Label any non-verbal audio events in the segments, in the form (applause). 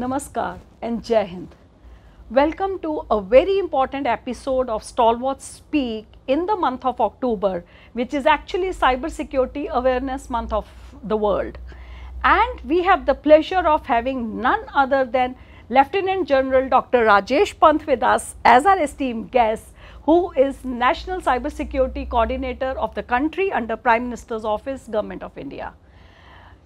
Namaskar and Jai Hind. Welcome to a very important episode of Stalwart Speak in the month of October, which is actually Cybersecurity Awareness Month of the world. And we have the pleasure of having none other than Lieutenant General Dr. Rajesh Panth with us as our esteemed guest, who is National Cybersecurity Coordinator of the country under Prime Minister's Office, Government of India.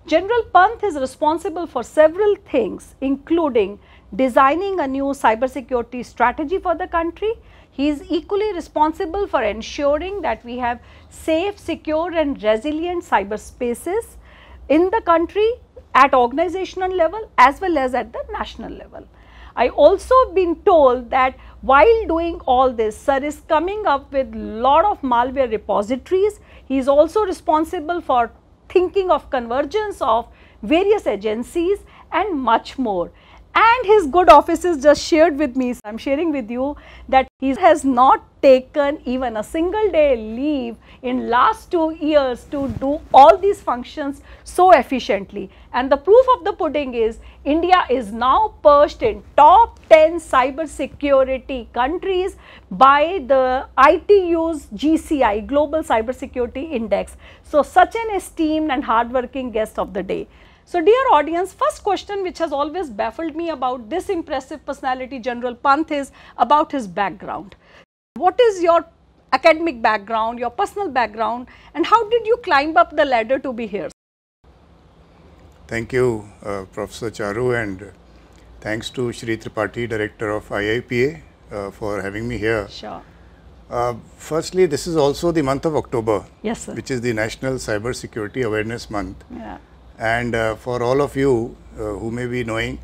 General Panth is responsible for several things including designing a new cybersecurity strategy for the country. He is equally responsible for ensuring that we have safe, secure and resilient cyberspaces in the country at organizational level as well as at the national level. I also been told that while doing all this, sir is coming up with lot of malware repositories. He is also responsible for thinking of convergence of various agencies and much more and his good offices just shared with me. So I'm sharing with you that he has not taken even a single day leave in last two years to do all these functions so efficiently. And the proof of the pudding is India is now perched in top 10 cyber security countries by the ITU's GCI Global Cybersecurity Index. So such an esteemed and hardworking guest of the day. So dear audience, first question which has always baffled me about this impressive personality General Panth is about his background. What is your academic background, your personal background and how did you climb up the ladder to be here? Thank you uh, Professor Charu and thanks to Shri Tripathi, Director of IIPA uh, for having me here. Sure. Uh, firstly, this is also the month of October, yes, sir. which is the National Cyber Security Awareness Month. Yeah. And uh, for all of you uh, who may be knowing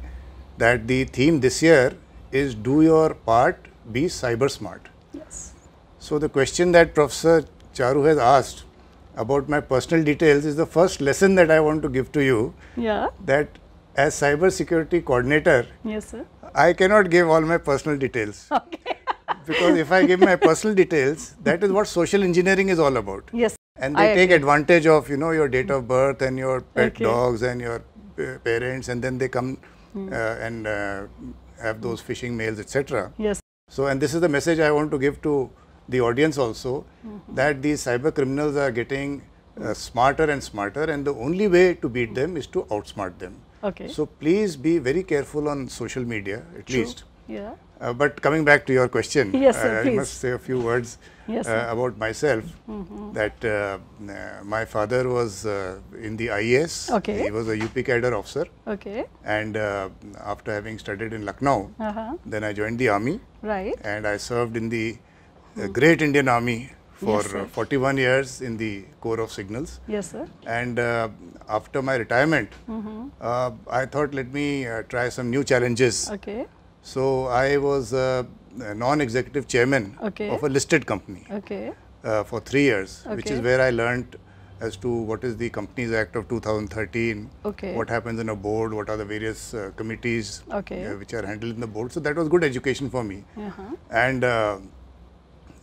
that the theme this year is do your part, be cyber smart. Yes. So the question that Professor Charu has asked about my personal details is the first lesson that I want to give to you. Yeah. That as cyber security coordinator, yes, sir. I cannot give all my personal details. Okay. (laughs) because if I give my personal details, that is what social engineering is all about. Yes, and they I take agree. advantage of you know your date of birth and your pet okay. dogs and your uh, parents and then they come hmm. uh, and uh, have those phishing mails etc yes so and this is the message i want to give to the audience also mm -hmm. that these cyber criminals are getting uh, smarter and smarter and the only way to beat them is to outsmart them okay so please be very careful on social media at True. least yeah uh, but coming back to your question yes sir, uh, i must say a few words yes, uh, about myself mm -hmm. that uh, uh, my father was uh, in the IAS. Okay. He was a UP cadre officer. Okay. And uh, after having studied in Lucknow, -huh. then I joined the army. Right. And I served in the Great Indian Army for yes, 41 years in the Corps of Signals. Yes, sir. And uh, after my retirement, mm -hmm. uh, I thought let me uh, try some new challenges. Okay. So I was non-executive chairman okay. of a listed company okay. uh, for three years, okay. which is where I learned as to what is the Companies Act of 2013, what happens in a board, what are the various uh, committees uh, which are handled in the board. So that was good education for me. -huh. And uh,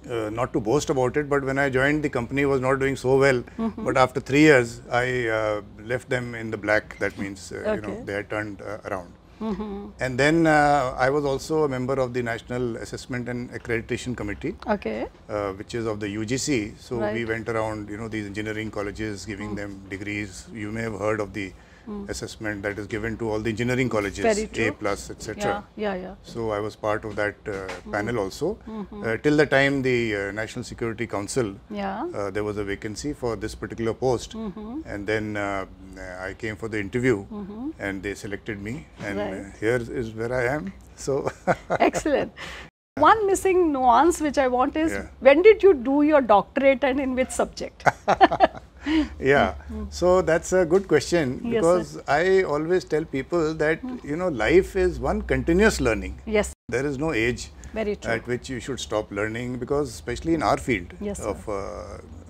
uh, not to boast about it, but when I joined, the company was not doing so well. Mm -hmm. But after three years, I uh, left them in the black. That means, uh, okay. you know, they had turned uh, around. Mm -hmm. And then uh, I was also a member of the National Assessment and Accreditation Committee, okay. uh, which is of the UGC. So right. we went around, you know, these engineering colleges, giving mm. them degrees. You may have heard of the mm. assessment that is given to all the engineering colleges, A plus, etc. Yeah, yeah, yeah. So I was part of that uh, hmm. panel also. Hmm, -hmm. Uh, till the time the uh, National Security Council, yeah. Uh, there was a vacancy for this particular post, -hmm. hmm. and then uh, I came for the interview, -hmm. and they selected me, and uh, right. here is where I am. (laughs) So (laughs) excellent. One missing nuance which I want is yeah. when did you do your doctorate and in which subject? (laughs) (laughs) yeah. So that's a good question because I always tell people that hmm. you know life is one continuous learning. Yes. There is no age at which you should stop learning because especially in our field yes, of uh,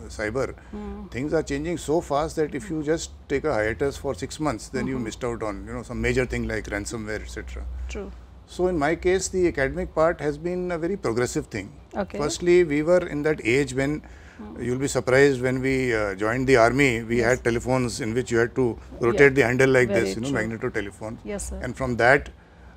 cyber, mm. things are changing so fast that if you hmm. just take a hiatus for six months, then mm -hmm. you missed out on you know some major thing like ransomware, etc. True. So in my case, the academic part has been a very progressive thing. Okay. Firstly, we were in that age when You'll be surprised when we uh, joined the army, we yes. had telephones in which you had to rotate yeah. the handle like Very this, you know, true. magneto telephone. Yes, sir. And from that,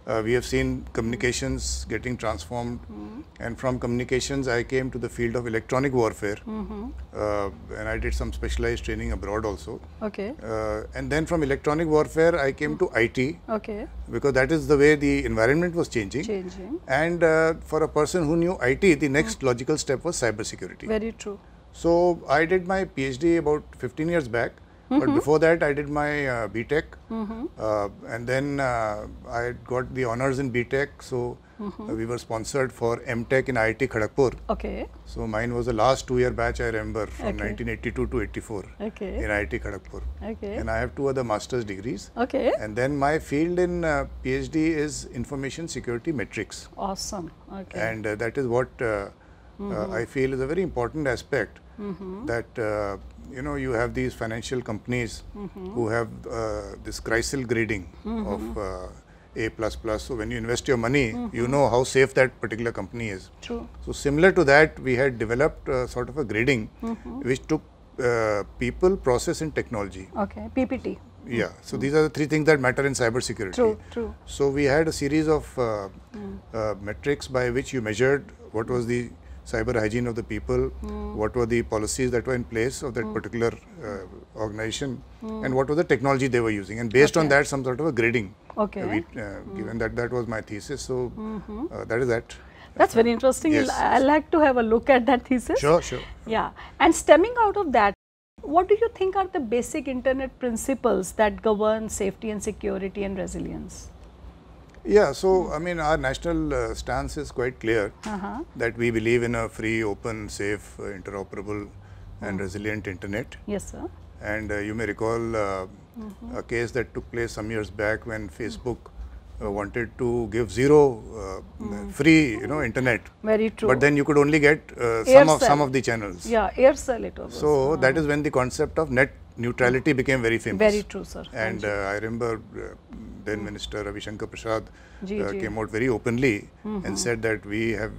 uh, we have seen communications getting transformed mm. and from communications I came to the field of electronic warfare mm -hmm. uh, and I did some specialized training abroad also. Okay. Uh, and then from electronic warfare I came mm. to IT. Okay. Because that is the way the environment was changing. Changing. And uh, for a person who knew IT, the mm-hmm. next logical step was cyber security. Very true. So I did my PhD about 15 years back Mm -hmm. But mm-hmm. before that, I did my uh, mm -hmm. uh, and then uh, I got the honors in BTECH. So mm -hmm. we were sponsored for MTech in IIT Khadakpur. Okay. So mine was the last two-year batch I remember from okay. 1982 to 84 okay. in IIT Khadakpur. Okay. And I have two other master's degrees. Okay. And then my field in uh, PhD is information security metrics. Awesome. Okay. And uh, that is what mm-hmm. I feel is a very important aspect mm-hmm. that you know, you have these financial companies mm-hmm. who have uh, this CRISIL grading mm-hmm. of uh, A++. So when you invest your money, mm-hmm. you know how safe that particular company is. True. So similar to that, we had developed uh, sort of a grading mm-hmm. which took uh, people, process and technology. Okay, PPT. Yeah. So mm-hmm. these are the three things that matter in cybersecurity. True, true. So we had a series of uh, mm. uh, metrics by which you measured what was the cyber hygiene of the people, mm. what were the policies that were in place of that mm. particular uh, organization, mm. and what was the technology they were using. And based okay. on that, some sort of a grading. Uh, okay. We, uh, hmm. given that that was my thesis, so -hmm. uh, that is that. That's very interesting. Yes. I like to have a look at that thesis. Sure, sure. Yeah. And stemming out of that, what do you think are the basic internet principles that govern safety and security and resilience? Yeah, so hmm. I mean, our national uh, stance is quite clear uh -huh. that we believe in a free, open, safe, uh, interoperable, -huh. Hmm. and resilient internet. Yes, sir. And uh, you may recall -huh. Mm-hmm. a case that took place some years back when hmm. Facebook uh, wanted to give zero uh, mm. free you know internet very true but then you could only get uh, some of some of the channels yeah aircel it was so hmm. that is when the concept of net neutrality became very famous very true sir and uh, i remember uh, then mm. minister ravi shankar prasad uh, came out very openly mm -hmm. and hmm. said that we have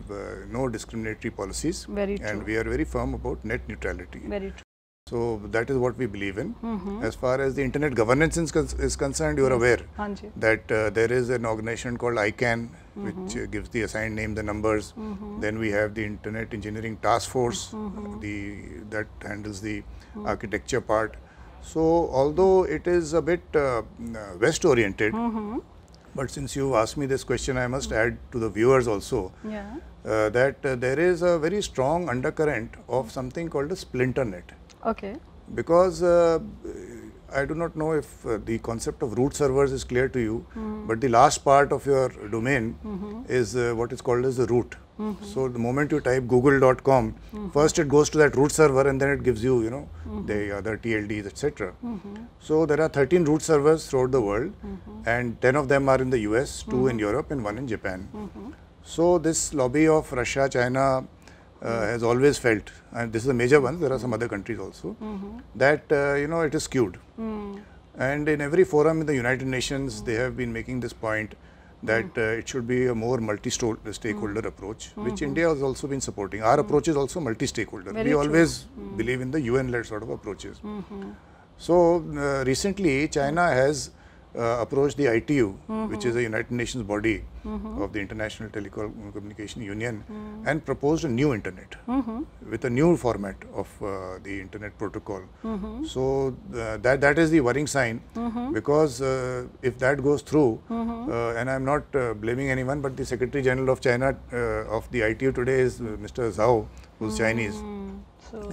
no discriminatory policies very true. and we are very firm about net neutrality very true so that is what we believe in. Mm -hmm. As far as the internet governance is, is concerned, you are mm-hmm. aware that uh, there is an organization called ICANN, mm -hmm. which uh, gives the assigned name, the numbers. Mm -hmm. Then we have the Internet Engineering Task Force, mm-hmm. the that handles the mm-hmm. architecture part. So although it is a bit uh, uh west oriented, but since you asked me this question, I must add to the viewers also yeah. uh, that uh, there is a very strong undercurrent of something called a splinter net. Okay. Because uh, I do not know if uh, the concept of root servers is clear to you, mm but the last part of your domain mm -hmm. is uh, what is called as the root. Mm -hmm. So the moment you type google.com, mm-hmm. first it goes to that root server and then it gives you, you know, mm-hmm. the other TLDs, etc. Mm-hmm. So there are 13 root servers throughout the world, and 10 of them are in the US, 2 in Europe, and 1 in Japan. So this lobby of Russia, China, uh, has always felt, and this is a major one, there are some other countries also, mm -hmm. that uh, you know it is skewed. Mm. And in every forum in the United Nations, mm. they have been making this point that mm. uh, it should be a more multi-stakeholder mm. approach, -hmm. which mm-hmm. India has also been supporting. Our mm. approach is also multi-stakeholder. We true. always believe in the UN-led sort of approaches. -hmm. So uh, recently, China has uh, approached the ITU, mm -hmm. which is a mm-hmm. United Nations body mm -hmm. of the International Telecommunication Union, mm -hmm. and proposed a new internet mm-hmm. with a new format of uh, the internet protocol. Mm-hmm. So uh, that that is the worrying sign because uh, if that goes through, uh, and I'm not uh, blaming anyone, but the Secretary General of China of the ITU today is Mr. Zhao, who's Chinese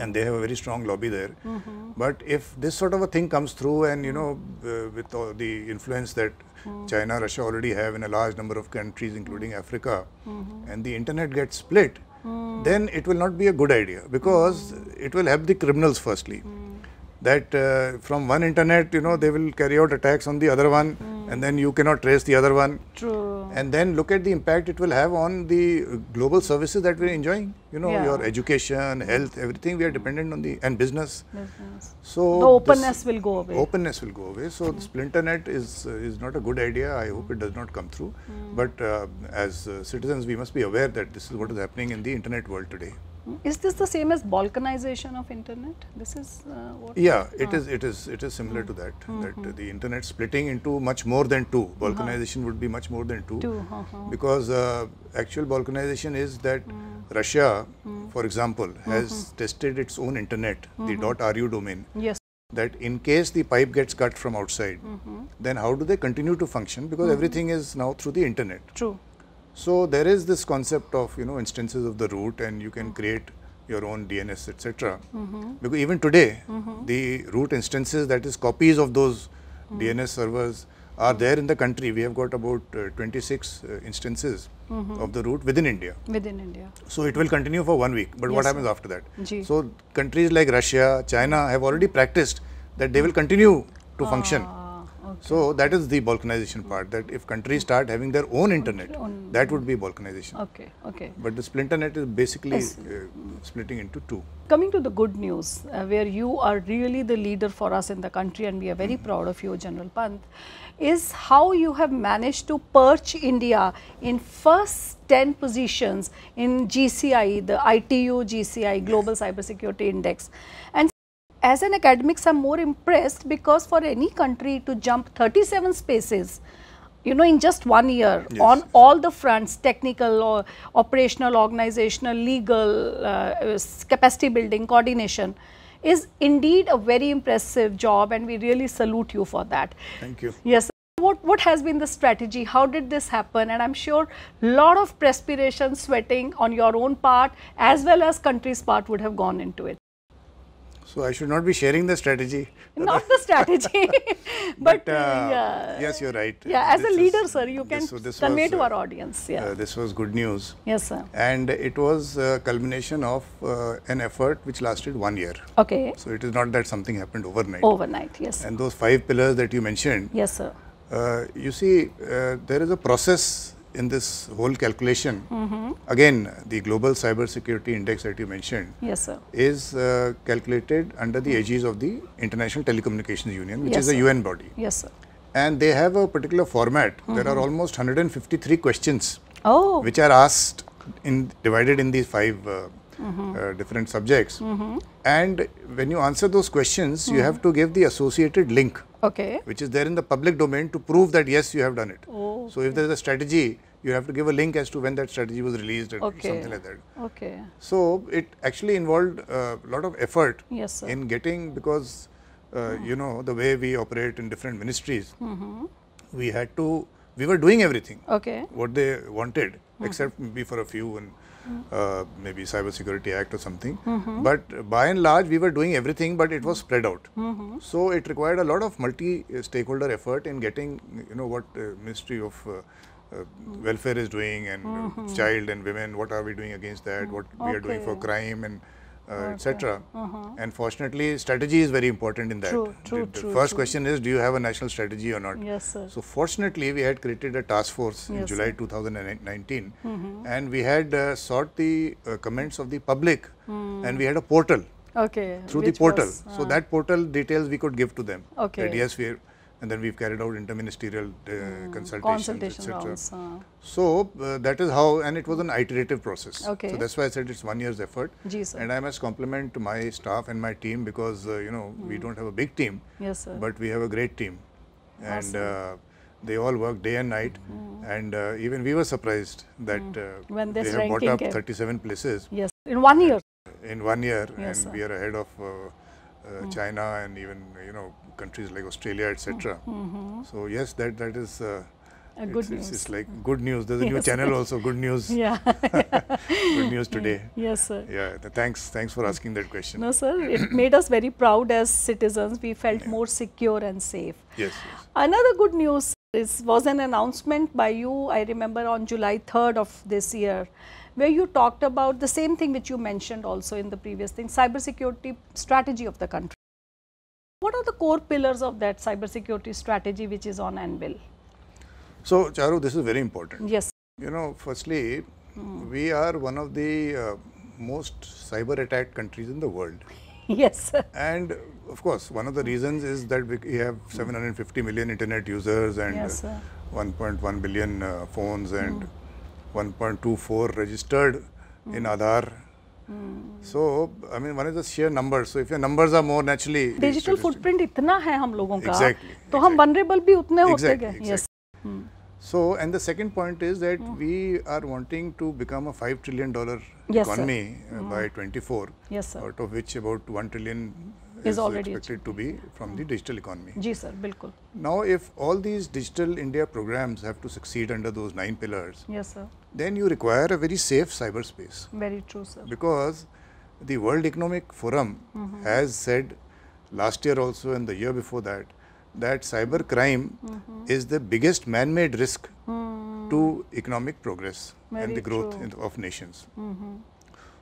and they have a very strong lobby there. Mm -hmm. But if this sort of a thing comes through, and you know, uh, with all the influence that mm. China, Russia already have in a large number of countries, including mm. Africa, -hmm. and the internet gets split, mm. then it will not be a good idea because mm. it will help the criminals firstly. That uh, from one internet, you know, they will carry out attacks on the other one and then you cannot trace the other one. True. And then look at the impact it will have on the global services that we're enjoying. You know, yeah. your education, health, everything we are dependent on the and business. Business. So the openness will go away. Openness will go away. So mm. net is uh, is not a good idea. I hope it does not come through. Mm. But uh, as uh, citizens, we must be aware that this is what is happening in the internet world today. Hmm? Is this the same as balkanization of internet? This is uh, what? Yeah, it ah. is. It is. It is similar mm to that. Mm -hmm. That hmm. the internet splitting into much more than two. Uh-huh. Balkanization uh -huh. would be much more than two. two. Uh-huh. Uh -huh. Because actual balkanization is that mm. Russia, hmm. for example, has -hmm. tested its own internet, the .ru domain. Yes. That in case the pipe gets cut from outside, mm-hmm. then how do they continue to function? Because mm-hmm. everything is now through the internet. True. So there is this concept of you know instances of the root, and you can create your own DNS, etc. Mm-hmm. Because even today, mm-hmm. the root instances, that is copies of those mm-hmm. DNS servers, are there in the country. We have got about uh, 26 uh, instances mm-hmm. of the root within India. Within India. So it will continue for one week. But yes, what happens sir. after that? So countries like Russia, China have already practiced that they will continue to ah. function Okay. So that is the balkanization part that if countries hmm. start having their own internet, own that would be balkanization. Okay, okay. But the splinter net is basically uh, splitting into two. Coming to the good news, uh, where you are really the leader for us in the country and we are very mm -hmm. proud of you, General Pant, is how you have managed to perch India in first 10 positions in GCI, the ITU GCI, Global Cybersecurity Index. And as an academics I'm more impressed because for any country to jump 37 spaces you know in just one year yes. on all the fronts technical or operational organizational legal uh, capacity building coordination is indeed a very impressive job and we really salute you for that thank you yes what what has been the strategy how did this happen and i'm sure lot of perspiration sweating on your own part as well as country's part would have gone into it so I should not be sharing the strategy. (laughs) Not the strategy, (laughs) but, (laughs) but uh, yeah. yes, you're right. Yeah, as this a leader, is, sir, you can this, this convey was, to our uh, audience. Yeah. Uh, this was good news. Yes, sir. And it was a culmination of uh, an effort which lasted one year. Okay. So it is not that something happened overnight. Overnight, yes. And those five pillars that you mentioned. Yes, sir. Uh, you see, uh, there is a process in this whole calculation, mm -hmm. again the global cyber security index that you mentioned, yes, sir. is uh, calculated under the aegis of the International Telecommunications Union, which yes, is a sir. UN body. Yes, sir. And they have a particular format. Mm -hmm. There are mm-hmm. almost 153 questions, oh. which are asked in divided in these five uh, Mm-hmm. uh, different subjects. Mm-hmm. And when you answer those questions, you have to give the associated link, okay. which is there in the public domain to prove that yes, you have done it. Oh, okay. So, if there is a strategy, you have to give a link as to when that strategy was released and okay. something like that. Okay. So, it actually involved a lot of effort yes, in getting because, uh, you know, the way we operate in different ministries, mm-hmm. we had to we were doing everything. Okay. What they wanted, mm. except maybe for a few and mm-hmm. uh, maybe Cyber Security Act or something. Mm-hmm. But by and large, we were doing everything, but it was spread out. Mm-hmm. So it required a lot of multi-stakeholder effort in getting, you know, what uh, Ministry of uh, uh, welfare is doing and mm-hmm. child and women, what are we doing against that, mm-hmm. what okay. we are doing for crime and uh, etc. -huh. And fortunately, strategy is very important in that. True, true, the, the true, first true. question is, do you have a national strategy or not? Yes, sir. So fortunately, we had created a task force yes, in July 2019, mm-hmm. and we had uh, sought the uh, comments of the public, mm. and we had a portal. Okay. Through the portal, was, so that portal details we could give to them. Okay. yes, we. Are, and then we've carried out interministerial uh, mm, consultations, etc. Uh. So uh, that is how, and it was an iterative process. Okay. So that's why I said it's one year's effort. Gee, and I must compliment my staff and my team because uh, you know mm. we hmm. don't have a big team, yes, sir. but we have a great team, awesome. and uh, they all work day and night. Mm. And uh, even we were surprised that hmm. when they have bought up 37 places. Yes, in one year. In one year, yes, and sir. we are ahead of. Hmm. China and even you know countries like Australia, etc. Mm -hmm. Mm-hmm. So yes, that that is. Uh, it's, good it's, news. It's, like good news. There's a yes. new channel also. Good news. (laughs) Yeah. (laughs) good news today. (laughs) Yes, sir. Yeah. Thanks. Thanks for asking that question. No, sir. it made us very proud as citizens. We felt yeah. more secure and safe. Yes, yes. Another good news is was an announcement by you. I remember on July 3rd of this year, where you talked about the same thing which you mentioned also in the previous thing, cybersecurity strategy of the country. What are the core pillars of that cybersecurity strategy which is on anvil? So, Charu, this is very important. Yes. You know, firstly, mm. we are one of the uh, most cyber attacked countries in the world. (laughs) yes. And of course, one of the reasons is that we have 750 million internet users and yes, 1.1 billion uh, phones and mm. 1.24 registered mm. in hmm. Aadhaar Hmm. So, I mean, one is the sheer numbers. So, if your numbers are more naturally... Digital footprint इतना है हम लोगों का. Exactly. तो हम vulnerable भी उतने होते गए. Yes. Hmm. So, and the second point is that hmm. we are wanting to become a $5 trillion yes, economy sir. by 24. Yes, sir. Out of which about $1 trillion is, already expected to be from the digital economy. Ji sir, bilkul. Now, if all these digital India programs have to succeed under those nine pillars, yes sir, then you require a very safe cyberspace. Very true sir. Because the World Economic Forum mm -hmm. has said last year also and the year before that that cyber crime mm -hmm. is the biggest man-made risk mm. to economic progress very and the growth of nations. -hmm.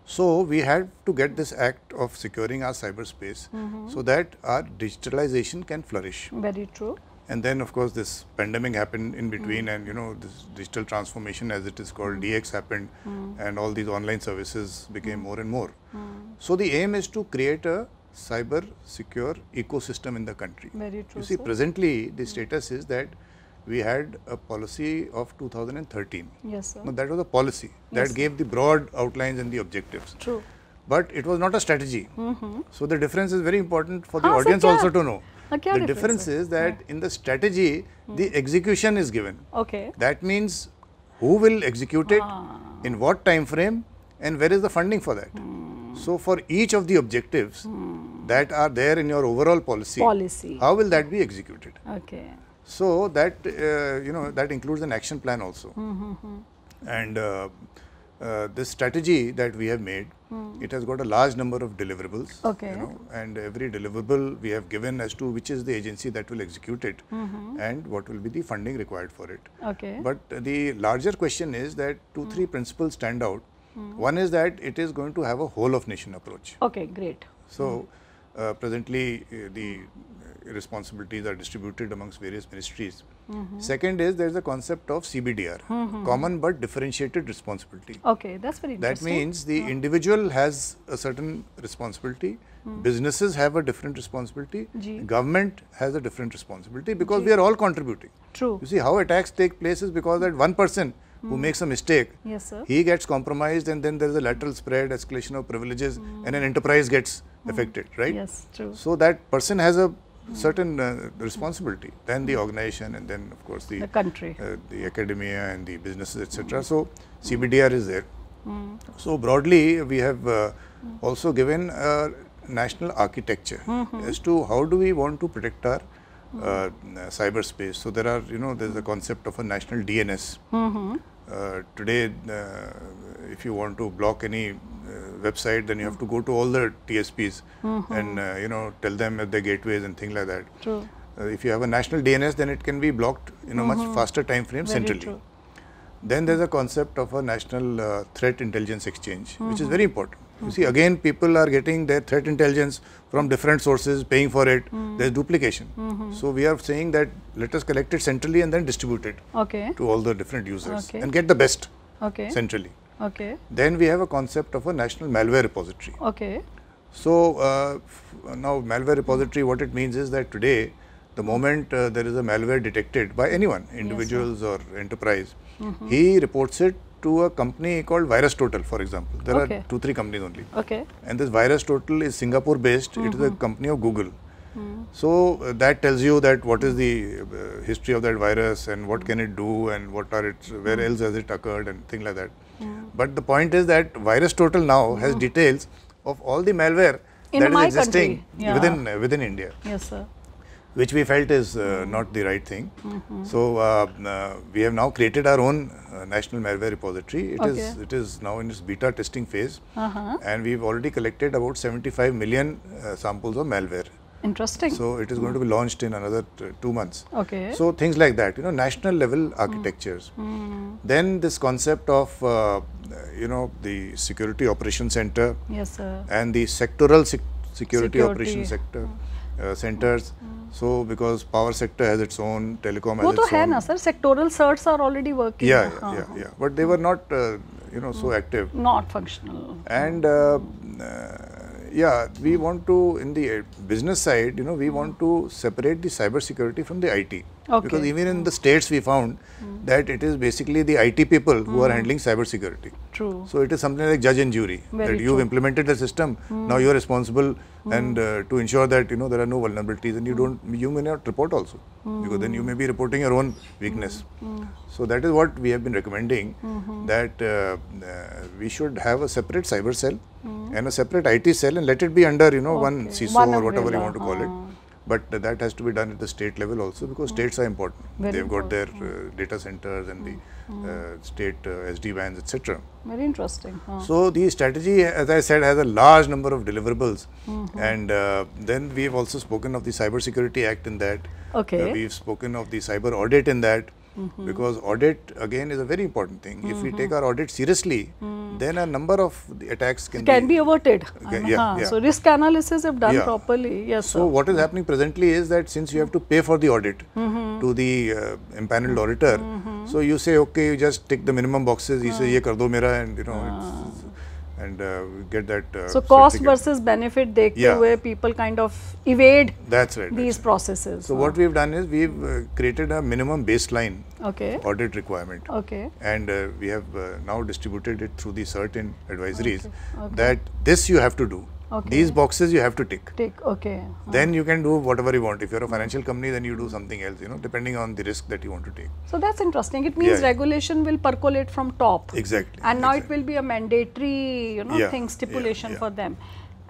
So, we had to get this act of securing our cyberspace mm -hmm. so that our digitalization can flourish. Very true. And then, of course, this pandemic happened in mm. between, mm and you know, this digital transformation, as it is called, mm DX happened, mm. and all these online services became mm. more and more. So, the aim is to create a cyber secure ecosystem in the country. Very true. You see, sir. presently, the status is that we had a policy of 2013. Yes, sir. Now, that was a policy yes. that gave the broad outlines and the objectives. True. But it was not a strategy. Mm -hmm. So, the difference is very important for the ah, audience also to know. Ah, the difference is that yeah. in the strategy, mm. the execution is given. Okay. That means who will execute it, ah. in what time frame, and where is the funding for that. Hmm. So, for each of the objectives hmm. that are there in your overall policy, policy. how will that be executed? Okay. So that uh, you know that includes an action plan also, mm-hmm. and uh, uh, this strategy that we have made, mm. it has got a large number of deliverables. Okay. You know, and every deliverable we have given as to which is the agency that will execute it, mm-hmm. and what will be the funding required for it. Okay. But the larger question is that two mm. three principles stand out. Mm. One is that it is going to have a whole of nation approach. Okay, great. So. Uh, presently uh, the uh, responsibilities are distributed amongst various ministries. Mm -hmm. Second is there is a concept of CBDR, mm -hmm. common but differentiated responsibility. Okay, that's very interesting. That means the individual has a certain responsibility, mm. businesses have a different responsibility, government has a different responsibility because we are all contributing. True. You see how attacks take place is because that one person who hmm. makes a mistake, yes, sir. he gets compromised and then there is a lateral spread, escalation of privileges and an hmm. enterprise gets hmm. affected, right? Yes, true. So that person has a certain uh, responsibility then the organization and then of course the, the country uh, the academia and the businesses etc so cbdr is there mm. so broadly we have uh, also given a uh, national architecture mm -hmm. as to how do we want to protect our uh, mm-hmm. cyberspace so there are you know there's a concept of a national dns mm -hmm. Uh, today, uh, if you want to block any uh, website, then you have to go to all the TSPs mm -hmm. and uh, you know tell them at the gateways and things like that. True. Uh, if you have a national DNS, then it can be blocked in a mm -hmm. much mm-hmm. faster time frame very centrally. True. Then there's a concept of a national uh, threat intelligence exchange, mm -hmm. which is mm-hmm. very important. You see, again, people are getting their threat intelligence from different sources, paying for it. Mm. There's duplication. Mm -hmm. So we are saying that let us collect it centrally and then distribute it okay. to all the different users okay. and get the best okay. centrally. Okay. Then we have a concept of a national malware repository. Okay. So uh, now malware repository, what it means is that today, the moment uh, there is a malware detected by anyone, individuals yes, or enterprise, mm -hmm. he reports it to a company called Virus Total, for example. There okay. are two, three companies only. Okay. And this Virus Total is Singapore based. Mm -hmm. It is a mm-hmm. company of Google. Mm -hmm. So uh, that tells you that what is the uh, history of that virus and what can it do and what are its where mm-hmm. else has it occurred and things like that. Mm-hmm. But the point is that Virus Total now has details of all the malware in that is existing yeah. within uh, within India. Yes, sir which we felt is uh, not the right thing. Mm -hmm. So uh, uh, we have now created our own uh, national malware repository. It okay. is, it is now in its beta testing phase, -huh. and we've already collected about 75 million uh, samples of malware. Interesting. So it is going to be launched in another uh, two months. Okay. So things like that, you know, national level architectures. Mm Then this concept of, you know, the security operation center. Yes, sir. And the sectoral sec security, security, operation sector. Mm uh, centers. Hmm. So because power sector has its own, telecom has its own. Na, sir. Sectoral certs are already working. Yeah, yeah, yeah, yeah, But they were not, uh, you know, so hmm. active. Not functional. And uh, uh, yeah, we want to, in the uh, business side, you know, we want to separate the cyber security from the IT. Okay. Because even in the states we found mm. that it is basically the IT people mm. who are hmm. handling cyber security. True. So it is something like judge and jury Very that you've implemented the system. Mm. Now you are responsible hmm. and uh, to ensure that you know there are no vulnerabilities and you hmm. don't you may not report also because then you may be reporting your own weakness. So that is what we have been recommending -hmm. that uh, uh, we should have a separate cyber cell and a separate IT cell and let it be under you know okay. one CISO one or whatever you want to call it ah but that has to be done at the state level also because mm. states are important. Very They've got their uh, data centers and mm. the mm. Uh, mm. state uh, SD bands, etc. Very interesting. Huh. So, the strategy, as I said, has a large number of deliverables, -hmm. and uh, then we have also spoken of the Cyber Security Act in that. Okay. Uh, we've spoken of the cyber audit in that. -hmm. because audit again is a very important thing. Mm -hmm. If we take mm-hmm. our audit seriously, mm -hmm. then a number of attacks can, can be, be averted. Uh-huh. yeah, yeah, So risk analysis if done yeah. properly, yes. So sir. what is mm. happening presently is that since you have to pay for the audit mm-hmm. to the uh, empaneled auditor, mm-hmm. so you say okay, you just tick the minimum boxes. You say uh. ye kar do mera, and you know. Uh and uh, get that. Uh, so cost versus benefit, They yeah. where people kind of evade. That's right. These that's processes. So oh. what we've done is we've uh, created a minimum baseline okay. audit requirement. Okay. And uh, we have uh, now distributed it through the certain advisories okay. Okay. that this you have to do. Okay. These boxes you have to tick. Tick, okay. Uh-huh. Then you can do whatever you want. If you're a financial company, then you do something else, you know, depending on the risk that you want to take. So that's interesting. It means yeah, regulation will percolate from top. Exactly. And now exactly. it will be a mandatory, you know, yeah, thing, stipulation for them.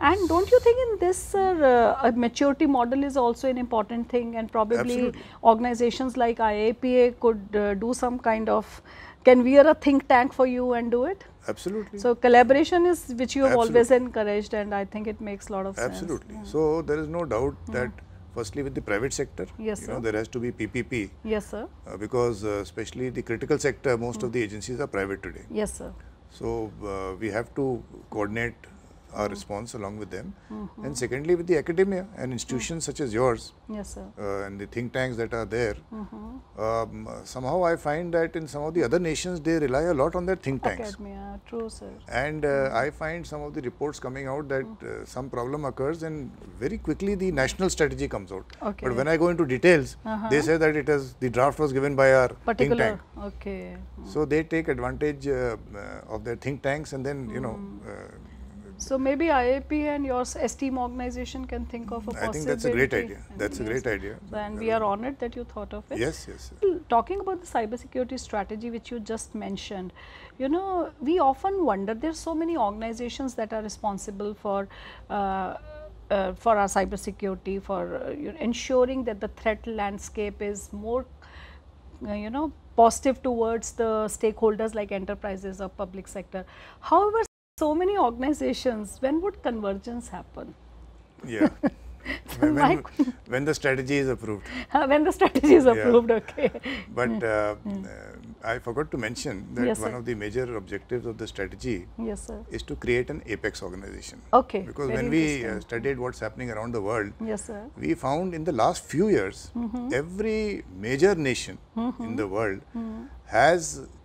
And don't you think in this, sir, uh, a maturity model is also an important thing and probably Absolutely. organizations like IAPA could uh, do some kind of, can we are a think tank for you and do it? Absolutely. So collaboration is which you have Absolutely. always encouraged and I think it makes a lot of Absolutely. sense. Absolutely. Yeah. Mm. So there is no doubt mm. that firstly with the private sector, yes, you know, there has to be PPP. Yes, sir. Uh, because uh, especially the critical sector, most mm. of the agencies are private today. Yes, sir. So uh, we have to coordinate our response along with them. Mm-hmm. And secondly, with the academia and institutions mm. such as yours, yes, sir, uh, and the think tanks that are there. Mm-hmm. Um, somehow, I find that in some of the other nations, they rely a lot on their think tanks. Academia, true, sir. And uh, mm-hmm. I find some of the reports coming out that mm. uh, some problem occurs, and very quickly the national strategy comes out. Okay. But when I go into details, -huh. they say that it has the draft was given by our Particular, think tank. Okay. Mm. So they take advantage uh, uh, of their think tanks, and then you know. Uh, so maybe IAP and your STEAM organization can think of a possibility. I think that's a great idea. That's yes. a great idea. and we are honored that you thought of it. Yes, yes. Talking about the cybersecurity strategy which you just mentioned, you know, we often wonder there are so many organizations that are responsible for uh, uh, for our cybersecurity, for uh, ensuring that the threat landscape is more, uh, you know, positive towards the stakeholders like enterprises or public sector. However, so many organizations, when would convergence happen? Yeah. (laughs) (laughs) so when, (laughs) when, the strategy is approved. (laughs) when the strategy is approved, yeah. okay. But uh, uh, I forgot to mention that yes, one sir. of the major objectives of the strategy yes, is to create an apex organization. Okay. Because Very when we uh, studied what's happening around the world, yes, sir. we found in the last few years, mm -hmm. every major nation mm -hmm. in mm-hmm. the world -hmm. has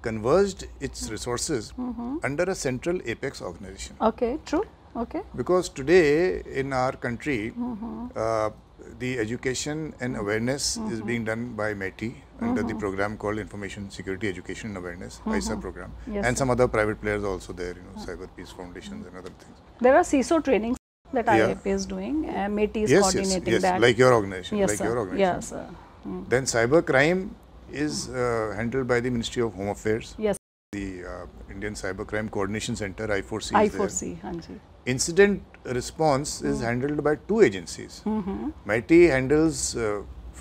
converged its resources mm-hmm. under a central apex organization. Okay, true. Okay. Because today in our country, mm-hmm. uh, the education and awareness is mm-hmm. being done by METI under the mm-hmm. program called Information Security Education and Awareness, ISA program, yes, and sir. some other private players also there, you know, Cyber Peace Foundations and other things. There are CISO trainings that yeah. IAP is doing, uh, METI is yes, coordinating yes, yes, that. like your organization, yes, like sir. your organization. Yes, sir. Mm. Then cyber crime is uh, handled by the Ministry of Home Affairs. Yes, the uh, Indian Cybercrime Coordination Center, I4C. I4C, Incident response mm. is hmm. handled by two agencies. Mm -hmm. hmm। MITI handles uh,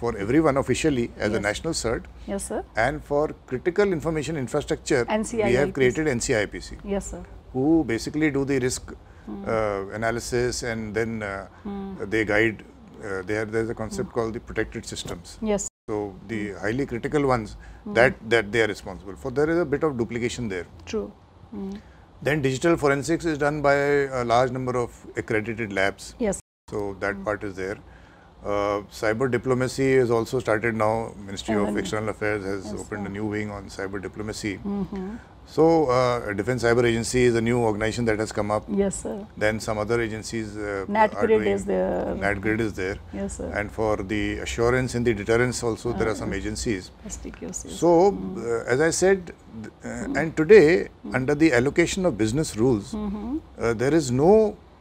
for everyone officially as yes. a national cert. Yes, sir. And for critical information infrastructure, NCIIPC. we have created NCIPC. Yes, sir. Who basically do the risk mm. uh, analysis and then uh, hmm. they guide. Uh, there, there is a concept called the protected systems. Yes, so the hmm. highly critical ones mm. that that they are responsible for. There is a bit of duplication there. True. Mm. Then digital forensics is done by a large number of accredited labs. Yes. So that mm. part is there. Uh, cyber diplomacy is also started now. Ministry of External Affairs has yes, opened sir. a new wing on cyber diplomacy. Mm -hmm. So, uh, Defense Cyber Agency is a new organization that has come up. Yes, sir. Then some other agencies. Uh, NatGrid is there. NatGrid is there. Yes, sir. And for the assurance and the deterrence also, there are some ah. agencies. So, mm. as I said, mm. and today, mm-hmm. under the allocation of business rules, -hmm. there is no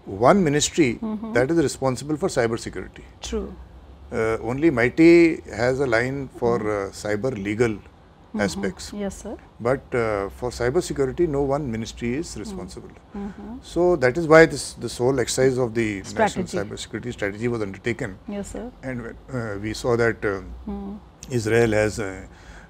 one ministry mm-hmm. that is responsible for cyber security. True. Uh, only MIT has a line for uh, cyber legal mm-hmm. aspects. Yes, sir. But uh, for cyber security, no one ministry is mm-hmm. responsible. Mm-hmm. So that is why this this whole exercise of the strategy. national cyber security strategy was undertaken. Yes, sir. And uh, we saw that um, mm. Israel has uh,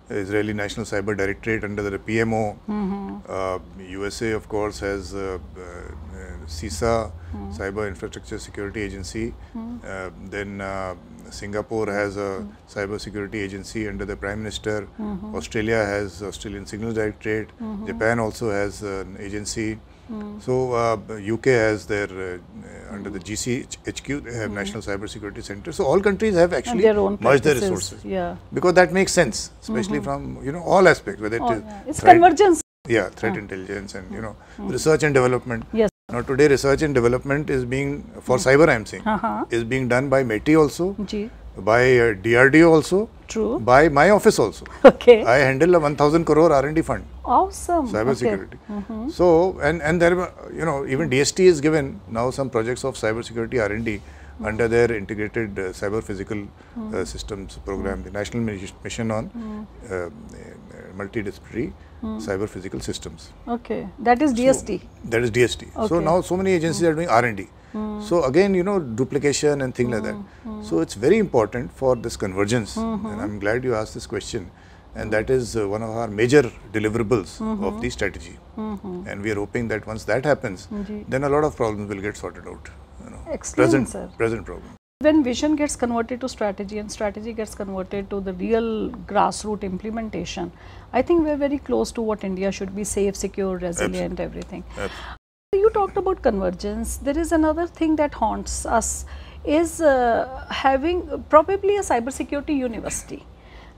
Israeli National Cyber Directorate under the PMO. Mm -hmm. uh, USA, of course, has uh, uh, CISA, mm -hmm. Cyber Infrastructure Security Agency. Mm -hmm. then uh, Singapore has a mm-hmm. cyber security agency under the Prime Minister. Mm-hmm. Australia has Australian Signals Directorate. Mm-hmm. Japan also has an agency. Mm. So uh, UK has their uh, mm. under the hmm. GCHQ they have mm. National Cyber Security Center. So all countries have actually their merged their resources. Yeah. Because that makes sense, especially -hmm. from you know all aspects, whether it is yeah. it's threat, convergence. Yeah, threat intelligence and you hmm. know hmm. research and development. Yes. Now today research and development is being for cyber I am saying uh -huh. is being done by METI also. Gee by uh, DRDO also. True. By my office also. Okay. I handle a 1000 crore R&D fund. Awesome. Cyber okay. security. Mm -hmm. So, and, and there, you know, even DST is given now some projects of cyber security R&D mm -hmm. under their integrated uh, cyber physical mm -hmm. uh, mm-hmm. systems program, the National Mission on mm-hmm. uh, uh, Multidisciplinary mm-hmm. Cyber Physical Systems. Okay. That is DST. So, that is DST. Okay. So, now so many agencies are doing R&D. So hmm. again, you know, duplication and thing mm. like that. Hmm, hmm. So it's very important for this convergence. -hmm. And I'm glad you asked this question. And that is uh, one of our major deliverables -hmm. of the strategy. -hmm. And we are hoping that once that happens, then a lot of problems will get sorted out. You know, Excellent, present, sir. Present problem. When vision gets converted to strategy and strategy gets converted to the real grassroots implementation, I think we are very close to what India should be safe, secure, resilient, Absolutely. everything. Absolutely. You talked about convergence. There is another thing that haunts us is uh, having probably a cybersecurity university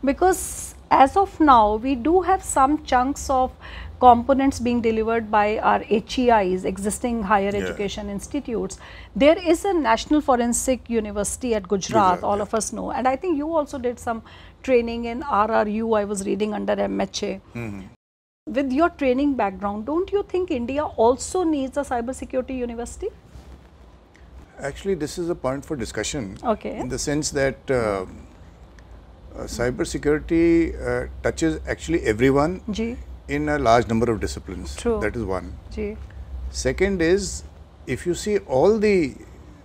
because as of now we do have some chunks of components being delivered by our HEIs, existing higher yeah. education institutes. There is a National Forensic University at Gujarat, all yeah. of us know. And I think you also did some training in RRU, I was reading under MHA. Mm -hmm. With your training background, don't you think India also needs a cybersecurity university? Actually, this is a point for discussion. Okay. In the sense that uh, uh, cybersecurity uh, touches actually everyone Ji. in a large number of disciplines. True. That is one. Ji. Second is if you see all the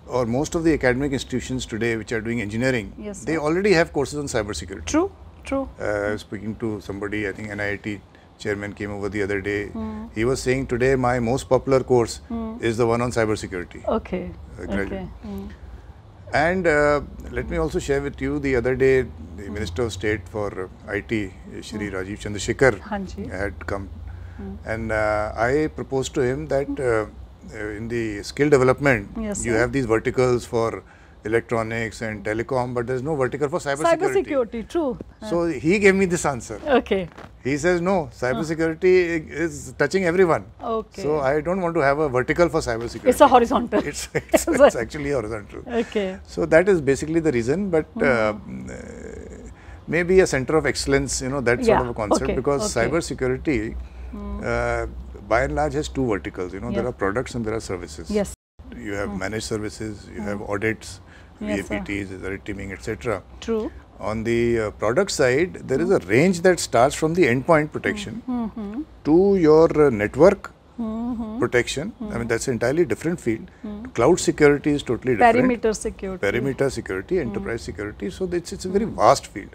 or most of the academic institutions today which are doing engineering, yes, they already have courses on cybersecurity. True, true. Uh, speaking to somebody, I think NIT chairman came over the other day. Mm. He was saying today my most popular course mm. is the one on cybersecurity. Okay. Uh, okay. Mm. And uh, let me also share with you the other day the hmm. Minister of State for uh, IT, uh, Shri hmm. Rajiv Chandrasekhar, had come, hmm. and uh, I proposed to him that uh, in the skill development yes, you have these verticals for electronics and telecom, but there's no vertical for cyber, cyber security. security. true. Uh. So he gave me this answer. Okay. He says no, cyber security is touching everyone. Okay. So I don't want to have a vertical for cyber security. It's a horizontal. It's, it's, it's (laughs) actually horizontal. Okay. So that is basically the reason, but hmm. uh, maybe a center of excellence, you know, that yeah. sort of a concept okay. because okay. cyber security, hmm. uh, by and large, has two verticals. You know, yeah. there are products and there are services. Yes you have hmm. managed services, you mm. have audits, yes, VAPTs, sir. red teaming, etc. True. On the uh, product side, there mm. is a range that starts from the endpoint protection mm -hmm. to your uh, network Mm -hmm. protection. Mm -hmm. I mean, mm-hmm. that's an entirely different field. Mm Cloud security is totally different. Perimeter security. Perimeter security, enterprise security. So, it's, it's a very vast field.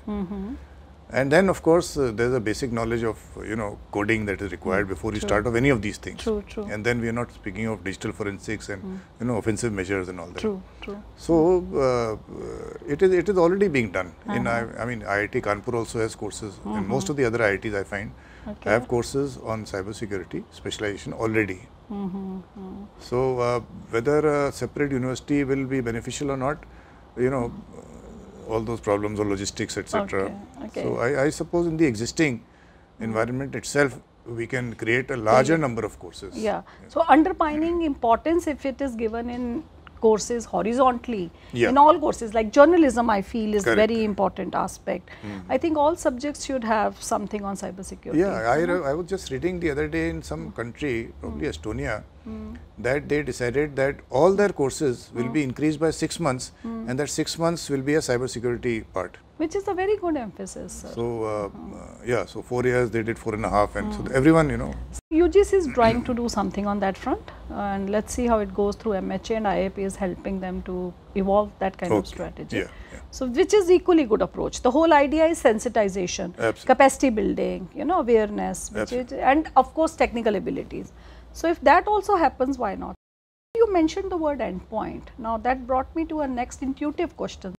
And then, of course, uh, there's a basic knowledge of, you know, coding that is required mm. before true. you start of any of these things. True, true. And then we are not speaking of digital forensics and, mm. you know, offensive measures and all that. True, true. So, uh, uh it is it is already being done. -huh. In, uh-huh. I, I, mean, IIT Kanpur also has courses. -huh. and mm-hmm. most of the other IITs, I find, okay. have courses on cybersecurity specialization already. Mm -hmm, mm. So, uh, whether a separate university will be beneficial or not, you know, mm all those problems or logistics, etc. Okay. Okay. So I, I, suppose in the existing hmm. environment itself, we can create a larger number of courses. Yeah. yeah. So underpinning importance if it is given in courses horizontally yeah. in all courses like journalism I feel is Correct. very important aspect. Mm -hmm. I think all subjects should have something on security. Yeah, I, I was just reading the other day in some country, probably mm -hmm. Estonia, mm. that they decided that all their courses will mm. be hmm. increased by 6 months mm. and that 6 months will be a cyber security part. Which is a very good emphasis. Sir. So, uh, oh. yeah, so 4 years they did four and a half, and so hmm. everyone, you know. UGC is trying to do something on that front uh, and let's see how it goes through MHA and IAP is helping them to evolve that kind okay. of strategy. Yeah, So, which is equally good approach. The whole idea is sensitization, Absolutely. capacity building, you know, awareness, is, and of course technical abilities. So if that also happens, why not? You mentioned the word endpoint. Now that brought me to a next intuitive question.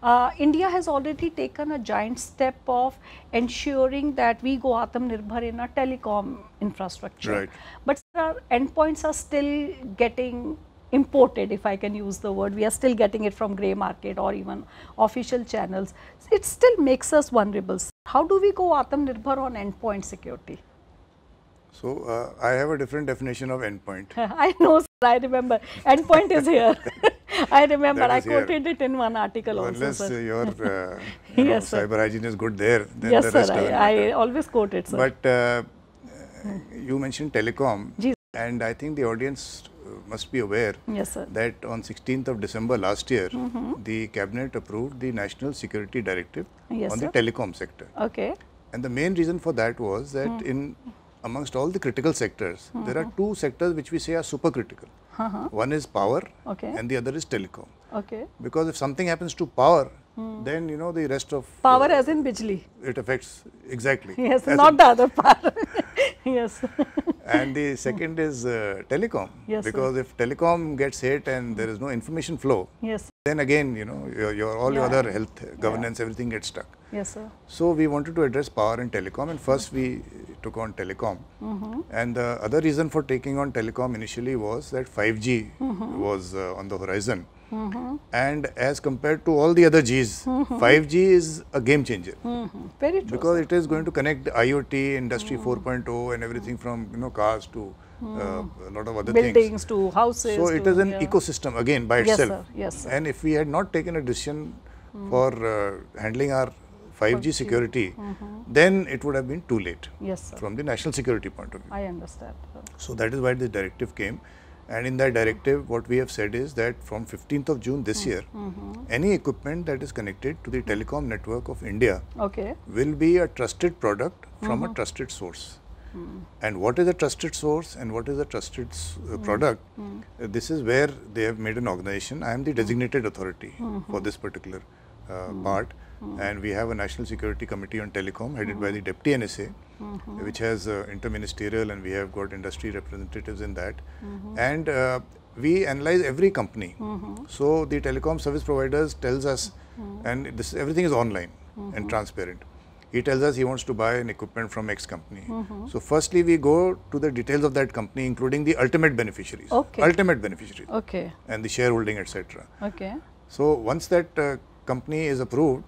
Uh, India has already taken a giant step of ensuring that we go Atmanirbhar in our telecom infrastructure. Right. But our endpoints are still getting imported, if I can use the word. We are still getting it from grey market or even official channels. It still makes us vulnerable. How do we go Atmanirbhar on endpoint security? So uh, I have a different definition of endpoint. (laughs) I know, sir, I remember. Endpoint is here. (laughs) (laughs) I remember. I quoted here. it in one article also. Unless sir. Uh, your uh, you yes, know, cyber hygiene is good there, then yes, the rest sir, I, I, always quote it, sir. But uh, you mentioned telecom, Jeez. and I think the audience uh, must be aware yes, sir. that on 16th of December last year, mm -hmm. the cabinet approved the National Security Directive yes, on sir. the telecom sector. Okay. And the main reason for that was that hmm. in amongst all the critical sectors, mm -hmm. there are two sectors which we say are super critical. Uh -huh. One is power okay. and the other is telecom. Okay. Because if something happens to power, Hmm. Then you know the rest of power uh, as in bijli. It affects exactly. (laughs) Yes, not the other power. (laughs) yes. and the second is uh, telecom. Yes. Because sir. if telecom gets hit and there is no information flow. Yes. Then again, you know, your, your all yeah. your other health, governance, yeah. everything gets stuck. Yes, sir. So we wanted to address power and telecom, and first we took on telecom. Mm -hmm. And the other reason for taking on telecom initially was that 5G mm -hmm. was uh, on the horizon. -hmm. and as compared to all the other Gs, mm -hmm. 5G is a game changer. Mm -hmm. Very true. Because it is going to connect IoT, Industry mm-hmm. 4.0, and everything from you know cars to uh, mm-hmm. a lot of other buildings things. to houses. So it to, is an yeah. ecosystem again by itself. Yes, sir. Yes. Sir. And if we had not taken a decision mm-hmm. for uh, handling our 5G security, mm -hmm. then it would have been too late. Yes, sir. From the national security point of view. I understand. Sir. So that is why the directive came. And in that directive, what we have said is that from 15th of June this hmm. year, mm -hmm. any equipment that is connected to the hmm. telecom network of India okay. will be a trusted product from mm -hmm. a mm-hmm. trusted source. Hmm. And what is a trusted source and what is a trusted uh, product? Mm. Uh, this is where they have made an organization. I am the designated authority mm -hmm. for this particular uh, part. And we have a National Security Committee on Telecom headed by the Deputy NSA, Mm -hmm. which has uh, interministerial and we have got industry representatives in that. Mm -hmm. And uh, we analyze every company. Mm -hmm. So the telecom service providers tells us, mm-hmm. and this everything is online and mm-hmm. transparent. He tells us he wants to buy an equipment from X company. Mm-hmm. So firstly, we go to the details of that company, including the ultimate beneficiaries, okay. ultimate beneficiaries, okay. and the shareholding, etc. Okay. So once that uh, company is approved,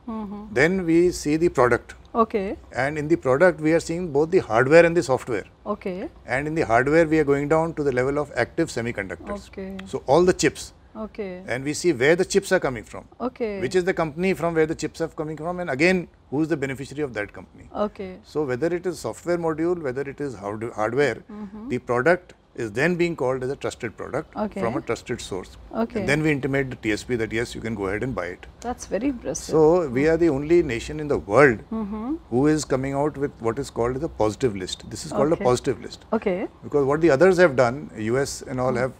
then we see the product. Okay. And in the product, we are seeing both the hardware and the software. Okay. And in the hardware, we are going down to the level of active semiconductors. Okay. So all the chips. Okay. And we see where the chips are coming from. Okay. Which is the company from where the chips are coming from, and again, who is the beneficiary of that company. Okay. So whether it is software module, whether it is hardware, mm -hmm. the product is then being called as a trusted product okay. from a trusted source. Okay. And then we intimate the TSP that yes, you can go ahead and buy it. That's very impressive. So we are the only nation in the world mm -hmm. who is coming out with what is called as a positive list. This is called okay. a positive list. Okay. Because what the others have done, US and all mm have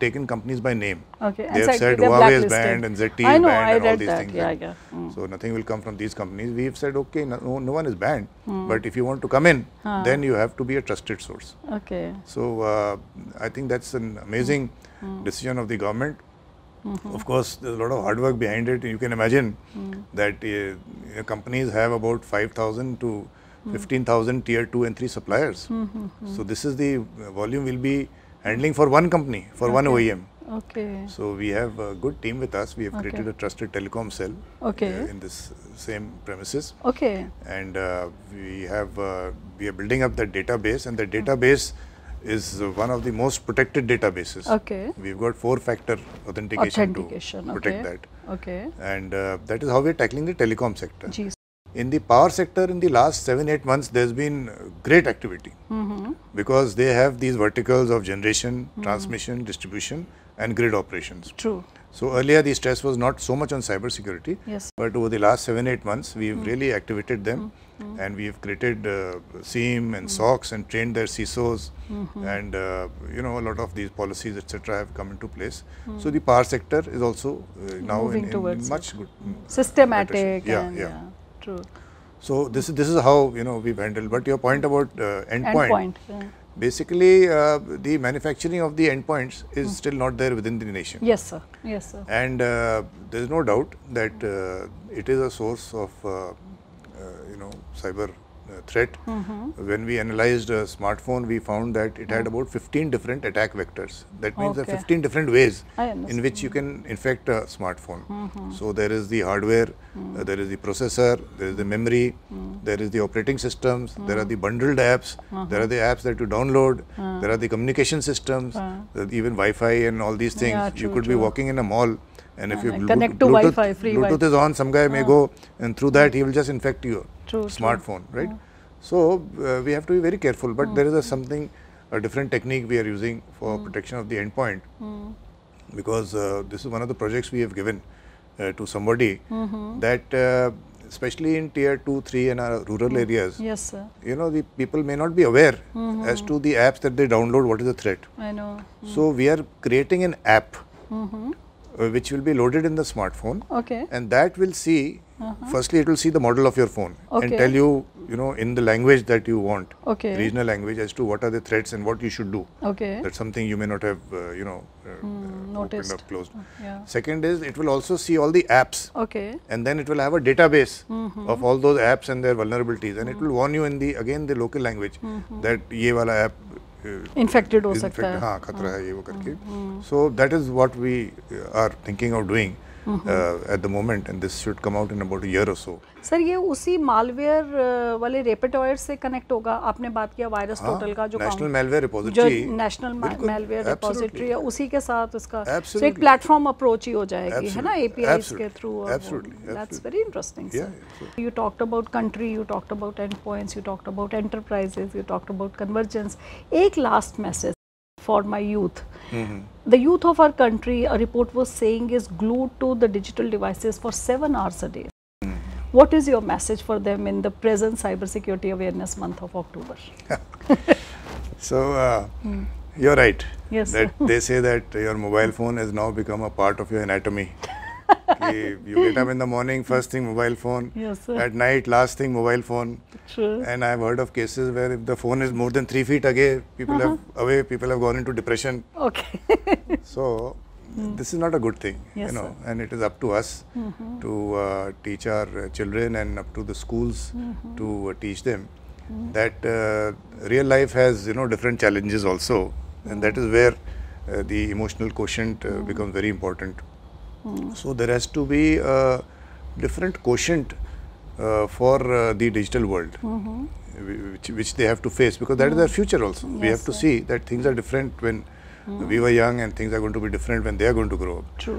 taken companies by name. Okay. They and have said Huawei is banned and ZTE is banned and all these that. things. Yeah, yeah. Mm. So nothing will come from these companies. We have said okay, no, no one is banned, mm. but if you want to come in, huh. then you have to be a trusted source. Okay. So uh, I think that's an amazing mm. mm. decision of the government. -hmm. Of course, there's a lot of hard work behind it. You can imagine mm. that uh, companies have about 5,000 to mm. 15,000 tier 2 and 3 suppliers. -hmm. So this is the volume will be handling for one company, for okay. one OEM. Okay. So we have a good team with us. We have okay. created a trusted telecom cell. Okay. Uh, in this same premises. Okay. And uh, we have uh, we are building up the database, and the database is one of the most protected databases. Okay. We've got four-factor authentication, authentication, to protect okay. that. Okay. And uh, that is how we are tackling the telecom sector. Jeez in the power sector in the last 7 8 months there's been great activity mm -hmm. because they have these verticals of generation mm -hmm. transmission distribution and grid operations true so earlier the stress was not so much on cyber security yes. but over the last 7 8 months we've mm -hmm. really activated them mm-hmm. and we've created uh, and mm. socks and trained their CISOs mm-hmm. and uh, you know a lot of these policies etc have come into place so mm. the power sector is also uh, now in, in, much good mm. uh, systematic yeah, yeah. yeah. True. So this is this is how you know we've handled. But your point about uh, endpoint, end yeah. basically uh, the manufacturing of the endpoints is mm. still not there within the nation. Yes, sir. Yes, sir. And uh, there is no doubt that uh, it is a source of uh, uh, you know cyber threat. Mm -hmm. When we analyzed a smartphone, we found that it had about 15 different attack vectors. That means okay. there are 15 different ways in which you can infect a smartphone. Mm -hmm. So there is the hardware, uh, mm. there is the processor, there is the memory, mm. there is the operating systems, there are mm. the bundled apps, there are uh-huh. the apps that you download, uh. there are the communication systems, uh. even Wi-Fi and all these things. Yeah, true, you could true. be walking in a mall and if uh, you and connect to Bluetooth, Wi-Fi, free Bluetooth wi is on, some guy may go and through that he will just infect your true, smartphone, right? So uh, we have to be very careful. But mm. there is a something, a different technique we are using for mm. protection of the endpoint, mm. because uh, this is one of the projects we have given uh, to somebody -hmm. that. Uh, especially in tier 2, 3 and our rural hmm. areas, yes, sir. you know, the people may not be aware -hmm. as to the apps that they download, what is the threat. I know. So, we are creating an app -hmm uh, which will be loaded in the smartphone. Okay. And that will see, uh -huh. firstly, it will see the model of your phone okay. and tell you, you know, in the language that you want, okay. regional language, as to what are the threats and what you should do. Okay. That's something you may not have, uh, you know, mm, noticed. Opened up, closed. Uh, yeah. Second is it will also see all the apps. Okay. And then it will have a database mm -hmm. of all those apps and their vulnerabilities, and mm -hmm. it mm-hmm. will warn you in the again the local language -hmm. that ye wala app infected हो सकता है हाँ खतरा है ये वो करके so that is what we are thinking of doing at the moment and this should come out in about year or so sir ये उसी मालवेयर uh, वाले रेपेटॉयर से कनेक्ट होगा आपने बात किया वायरस हाँ, टोटल का जो national malware repository national malware repository उसी के साथ उसका so एक प्लेटफॉर्म अप्रोच ही हो जाएगी है ना एपीआई के through that's very interesting sir you talked about country you talked about endpoints you talked about enterprises you talked about convergence एक last message for my youth -hmm. The youth of our country, a report was saying, is glued to the digital devices for seven hours a day. Mm -hmm. What is your message for them in the present cybersecurity awareness month of October? (laughs) so, uh, mm. you're right. Yes. That (laughs) they say that your mobile phone has now become a part of your anatomy you, get up in the morning, first thing mobile phone. At night, last thing mobile phone. And I've heard of cases where if the phone is more than three feet away, people uh-huh. have away, people have gone into depression. Okay. (laughs) so hmm. this is not a good thing, you know. And it is up to us mm-hmm. to uh, teach our uh, children and up to the schools mm-hmm. to uh, teach them mm-hmm. that real life has you know different challenges also, and that is where. the emotional quotient becomes very important. So, there has to be a different quotient uh, for uh, the digital world. Mm -hmm. Which, which they have to face because that is their future also. Yes, we have to sir. see that things are different when mm-hmm. we were young and things are going to be different when they are going to grow up. True.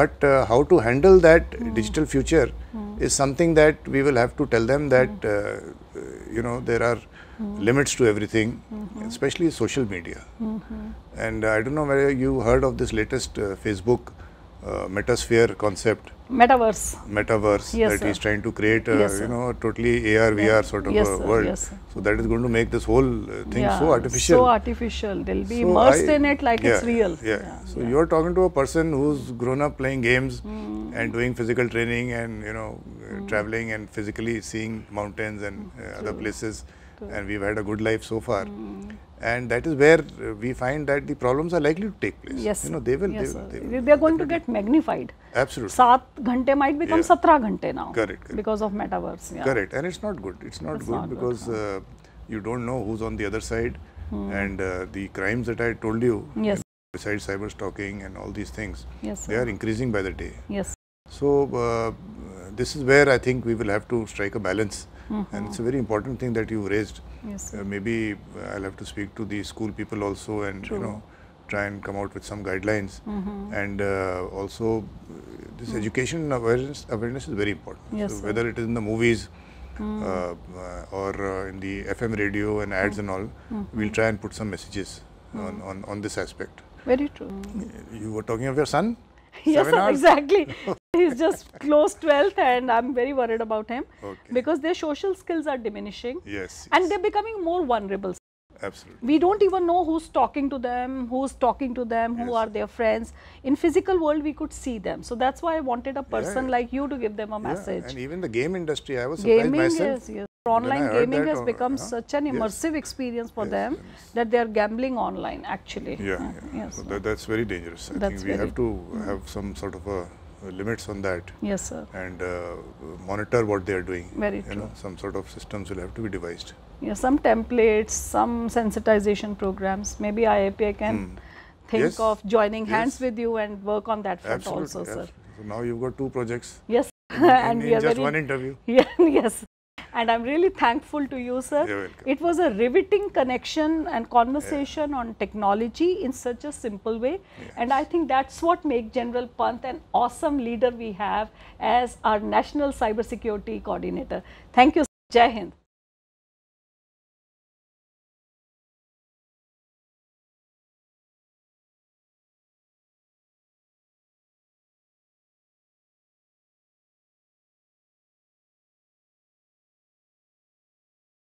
But uh, how to handle that mm. digital future mm. is something that we will have to tell them that, mm. uh, you know, there are limits to everything, -hmm. especially social media. -hmm. And uh, I don't know whether you heard of this latest uh, Facebook uh, metasphere concept. Metaverse. Metaverse yes, that sir. he's trying to create, a, uh, yes, you know, totally AR, VR sort of yes, a world. Yes, sir. so that is going to make this whole uh, thing yeah, so artificial. So artificial. They'll be so immersed I, in it like yeah, it's real. Yeah. yeah so you're talking to a person who's grown up playing games mm. and doing physical training and you know mm. traveling and physically seeing mountains and uh, other places, True. and we've had a good life so far. Mm and that is where uh, we find that the problems are likely to take place. Yes. You know, they will. Yes, they will, they will they are going to get magnified. Absolutely. Saat ghante might become yeah. satra ghante now. Correct, correct. Because of metaverse. Yeah. Correct. And it's not good. It's not it's good not because good, no. uh, you don't know who's on the other side hmm. and uh, the crimes that I told you. Yes. Besides cyber stalking and all these things. Yes. They sir. are increasing by the day. Yes. So, uh, this is where I think we will have to strike a balance and it's a very important thing that you raised. Yes. Uh, maybe uh, I'll have to speak to the school people also and, True. you know, try and come out with some guidelines. Mm -hmm. And uh, also, uh, this mm. education awareness, awareness is very important. Yes, so whether it is in the movies mm. uh, uh, or in the FM radio and ads and all, -hmm. we'll try and put some messages mm. on, on, on this aspect. Very true. You were talking of your son? (laughs) yes, sir, exactly. (laughs) he's just close 12th and I'm very worried about him okay. because their social skills are diminishing. Yes, yes. And they're becoming more vulnerable. Absolutely. We don't even know who's talking to them, who's talking to them, who yes. are their friends. In physical world, we could see them. So that's why I wanted a person yeah. like you to give them a yeah. message. And even the game industry, I was surprised Gaming, myself. Yes, yes. Online gaming has or, oh, become uh, such an immersive yes. experience for them that they are gambling online actually. Yeah, uh, yeah. so that, that's very dangerous. I think we have to mm. have some sort of a limits on that. Yes, sir. And uh, monitor what they are doing. Very you true. Know, some sort of systems will have to be devised. Yeah, some templates, some sensitization programs. Maybe IAPI can hmm. think yes. of joining hands with you and work on that front absolutely, also, sir. So now you've got two projects. Yes. In, (laughs) and in, we are just very, one interview. (laughs) Yeah, yes and I'm really thankful to you, sir. It was a riveting connection and conversation yeah. on technology in such a simple way. Yes. And I think that's what makes General Panth an awesome leader we have as our National Cybersecurity Coordinator. Thank you. Jai Hind.